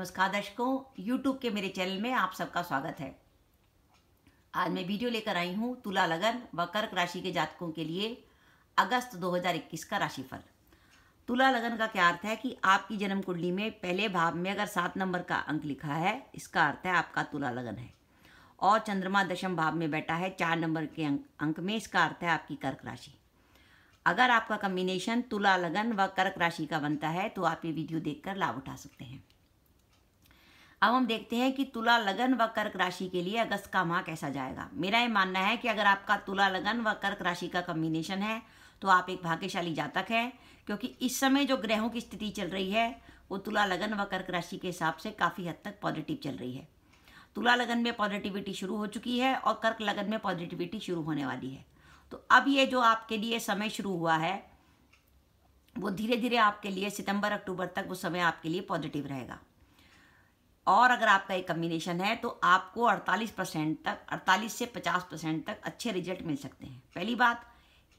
नमस्कार दर्शकों यूट्यूब के मेरे चैनल में आप सबका स्वागत है आज मैं वीडियो लेकर आई हूँ तुला लगन व कर्क राशि के जातकों के लिए अगस्त 2021 का राशिफल तुला लगन का क्या अर्थ है कि आपकी जन्म कुंडली में पहले भाव में अगर सात नंबर का अंक लिखा है इसका अर्थ है आपका तुला लगन है और चंद्रमा दशम भाव में बैठा है चार नंबर के अंक अंक में इसका अर्थ है आपकी कर्क राशि अगर आपका कम्बिनेशन तुला लगन व कर्क राशि का बनता है तो आप ये वीडियो देखकर लाभ उठा सकते हैं अब हम देखते हैं कि तुला लगन व कर्क राशि के लिए अगस्त का माह कैसा जाएगा मेरा ये मानना है कि अगर आपका तुला लगन व कर्क राशि का कम्बिनेशन है तो आप एक भाग्यशाली जातक हैं क्योंकि इस समय जो ग्रहों की स्थिति चल रही है वो तुला लगन व कर्क राशि के हिसाब से काफ़ी हद तक पॉजिटिव चल रही है तुला लगन में पॉजिटिविटी शुरू हो चुकी है और कर्क लगन में पॉजिटिविटी शुरू होने वाली है तो अब ये जो आपके लिए समय शुरू हुआ है वो धीरे धीरे आपके लिए सितंबर अक्टूबर तक वो समय आपके लिए पॉजिटिव रहेगा और अगर आपका एक कम्बिनेशन है तो आपको 48 परसेंट तक 48 से 50 परसेंट तक अच्छे रिजल्ट मिल सकते हैं पहली बात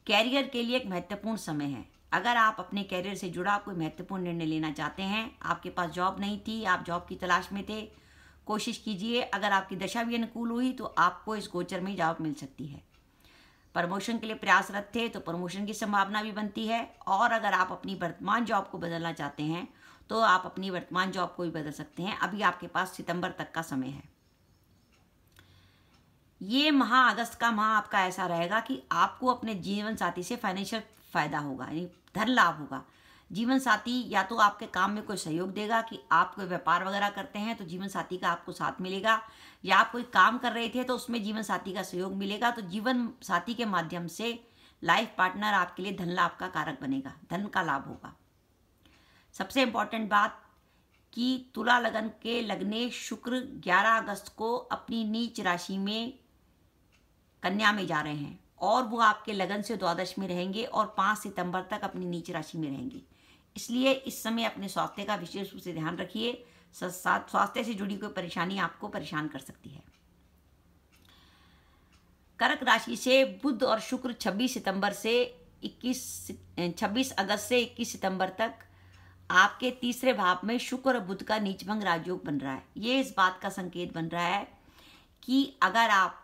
कैरियर के लिए एक महत्वपूर्ण समय है अगर आप अपने कैरियर से जुड़ा कोई महत्वपूर्ण निर्णय लेना चाहते हैं आपके पास जॉब नहीं थी आप जॉब की तलाश में थे कोशिश कीजिए अगर आपकी दशा भी अनुकूल हुई तो आपको इस गोचर में जॉब मिल सकती है प्रमोशन के लिए प्रयासरत थे तो प्रमोशन की संभावना भी बनती है और अगर आप अपनी वर्तमान जॉब को बदलना चाहते हैं तो आप अपनी वर्तमान जॉब को भी बदल सकते हैं अभी आपके पास सितंबर तक का समय है ये माह अगस्त का माह आपका ऐसा रहेगा कि आपको अपने जीवन साथी से फाइनेंशियल फायदा होगा यानी धन लाभ होगा जीवन साथी या तो आपके काम में कोई सहयोग देगा कि आप कोई व्यापार वगैरह करते हैं तो जीवन साथी का आपको साथ मिलेगा या आप कोई काम कर रहे थे तो उसमें जीवन साथी का सहयोग मिलेगा तो जीवन साथी के माध्यम से लाइफ पार्टनर आपके लिए धन लाभ का कारक बनेगा धन का लाभ होगा सबसे इम्पॉर्टेंट बात कि तुला लगन के लगने शुक्र 11 अगस्त को अपनी नीच राशि में कन्या में जा रहे हैं और वो आपके लगन से द्वादश में रहेंगे और 5 सितंबर तक अपनी नीच राशि में रहेंगे इसलिए इस समय अपने स्वास्थ्य का विशेष रूप से ध्यान रखिए साथ स्वास्थ्य से जुड़ी कोई परेशानी आपको परेशान कर सकती है कर्क राशि से बुध और शुक्र 26 सितंबर से 21 26 अगस्त से 21 सितंबर तक आपके तीसरे भाव में शुक्र और बुद्ध का नीचभंग राजयोग बन रहा है ये इस बात का संकेत बन रहा है कि अगर आप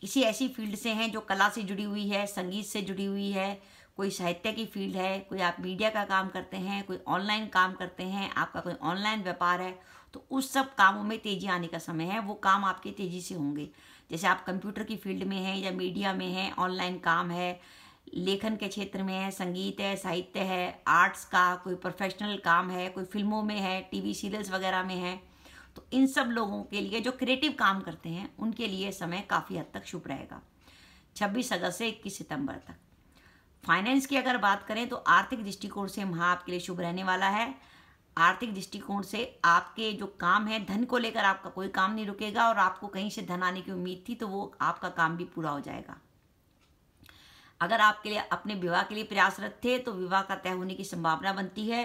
किसी ऐसी फील्ड से हैं जो कला से जुड़ी हुई है संगीत से जुड़ी हुई है कोई साहित्य की फील्ड है कोई आप मीडिया का काम करते हैं कोई ऑनलाइन काम करते हैं आपका कोई ऑनलाइन व्यापार है तो उस सब कामों में तेजी आने का समय है वो काम आपके तेजी से होंगे जैसे आप कंप्यूटर की फील्ड में हैं या मीडिया में हैं ऑनलाइन काम है लेखन के क्षेत्र में है संगीत है साहित्य है आर्ट्स का कोई प्रोफेशनल काम है कोई फिल्मों में है टीवी सीरियल्स वगैरह में है तो इन सब लोगों के लिए जो क्रिएटिव काम करते हैं उनके लिए समय काफ़ी हद तक शुभ रहेगा 26 अगस्त से 21 सितंबर तक फाइनेंस की अगर बात करें तो आर्थिक दृष्टिकोण से महा आपके लिए शुभ रहने वाला है आर्थिक दृष्टिकोण से आपके जो काम है धन को लेकर आपका कोई काम नहीं रुकेगा और आपको कहीं से धन आने की उम्मीद थी तो वो आपका काम भी पूरा हो जाएगा अगर आपके लिए अपने विवाह के लिए प्रयासरत थे तो विवाह का तय होने की संभावना बनती है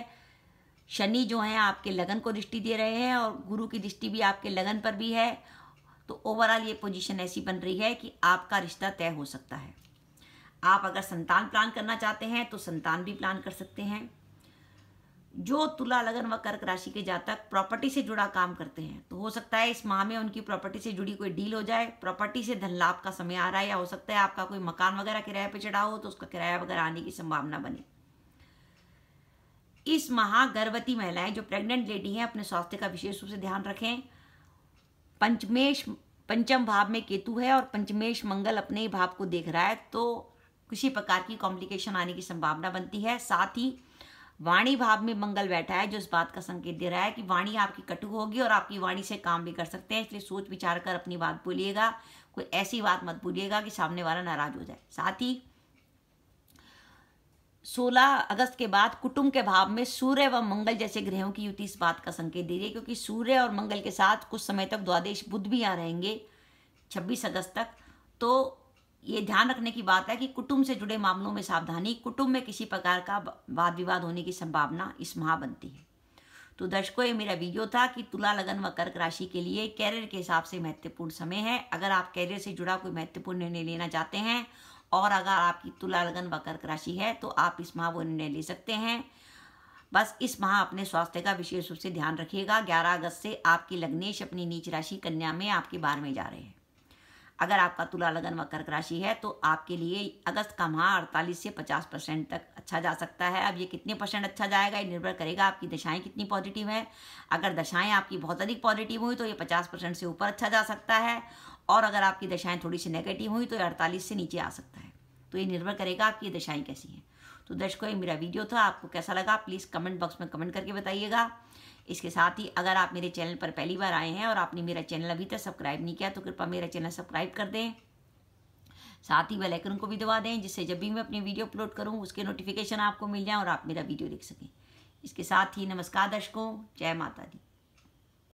शनि जो है आपके लगन को दृष्टि दे रहे हैं और गुरु की दृष्टि भी आपके लगन पर भी है तो ओवरऑल ये पोजीशन ऐसी बन रही है कि आपका रिश्ता तय हो सकता है आप अगर संतान प्लान करना चाहते हैं तो संतान भी प्लान कर सकते हैं जो तुला लगन व कर्क राशि के जातक प्रॉपर्टी से जुड़ा काम करते हैं तो हो सकता है इस माह में उनकी प्रॉपर्टी से जुड़ी कोई डील हो जाए प्रॉपर्टी से धन लाभ का समय आ रहा है या हो सकता है आपका कोई मकान वगैरह किराए पर चढ़ा हो तो उसका किराया वगैरह आने की संभावना बने इस माह गर्भवती महिलाएं जो प्रेग्नेंट लेडी हैं अपने स्वास्थ्य का विशेष रूप से ध्यान रखें पंचमेश पंचम भाव में केतु है और पंचमेश मंगल अपने ही भाव को देख रहा है तो किसी प्रकार की कॉम्प्लिकेशन आने की संभावना बनती है साथ ही वाणी भाव में मंगल बैठा है जो इस बात का संकेत दे रहा है कि वाणी आपकी कटु होगी और आपकी वाणी से काम भी कर सकते हैं इसलिए सोच विचार कर अपनी बात बोलिएगा कोई ऐसी बात मत बोलिएगा कि सामने वाला नाराज हो जाए साथ ही 16 अगस्त के बाद कुटुंब के भाव में सूर्य व मंगल जैसे ग्रहों की युति इस बात का संकेत दे रही है क्योंकि सूर्य और मंगल के साथ कुछ समय तक द्वादेश बुद्ध भी यहाँ रहेंगे छब्बीस अगस्त तक तो ये ध्यान रखने की बात है कि कुटुंब से जुड़े मामलों में सावधानी कुटुंब में किसी प्रकार का वाद विवाद होने की संभावना इस माह बनती है तो दर्शकों ये मेरा वीडियो था कि तुला लगन व कर्क राशि के लिए कैरियर के हिसाब से महत्वपूर्ण समय है अगर आप कैरियर से जुड़ा कोई महत्वपूर्ण निर्णय लेना चाहते हैं और अगर आपकी तुला लगन व कर्क राशि है तो आप इस माह वो निर्णय ले सकते हैं बस इस माह अपने स्वास्थ्य का विशेष रूप से ध्यान रखिएगा ग्यारह अगस्त से आपकी लग्नेश अपनी नीच राशि कन्या में आपके बार में जा रहे हैं अगर आपका तुला लगन व कर्क राशि है तो आपके लिए अगस्त का माह अड़तालीस से पचास परसेंट तक अच्छा जा सकता है अब ये कितने परसेंट अच्छा जाएगा ये निर्भर करेगा आपकी दशाएं कितनी पॉजिटिव हैं अगर दशाएं आपकी बहुत अधिक पॉजिटिव हुई तो ये पचास परसेंट से ऊपर अच्छा जा सकता है और अगर आपकी दशाएं थोड़ी सी नेगेटिव हुई तो ये अड़तालीस से नीचे आ सकता है तो ये निर्भर करेगा आपकी दशाएं कैसी हैं तो दर्शकों ये मेरा वीडियो था आपको कैसा लगा प्लीज़ कमेंट बॉक्स में कमेंट करके बताइएगा इसके साथ ही अगर आप मेरे चैनल पर पहली बार आए हैं और आपने मेरा चैनल अभी तक सब्सक्राइब नहीं किया तो कृपया मेरा चैनल सब्सक्राइब कर दें साथ ही बेलाइकन को भी दबा दें जिससे जब भी मैं अपनी वीडियो अपलोड करूँ उसके नोटिफिकेशन आपको मिल जाए और आप मेरा वीडियो देख सकें इसके साथ ही नमस्कार दर्शकों जय माता दी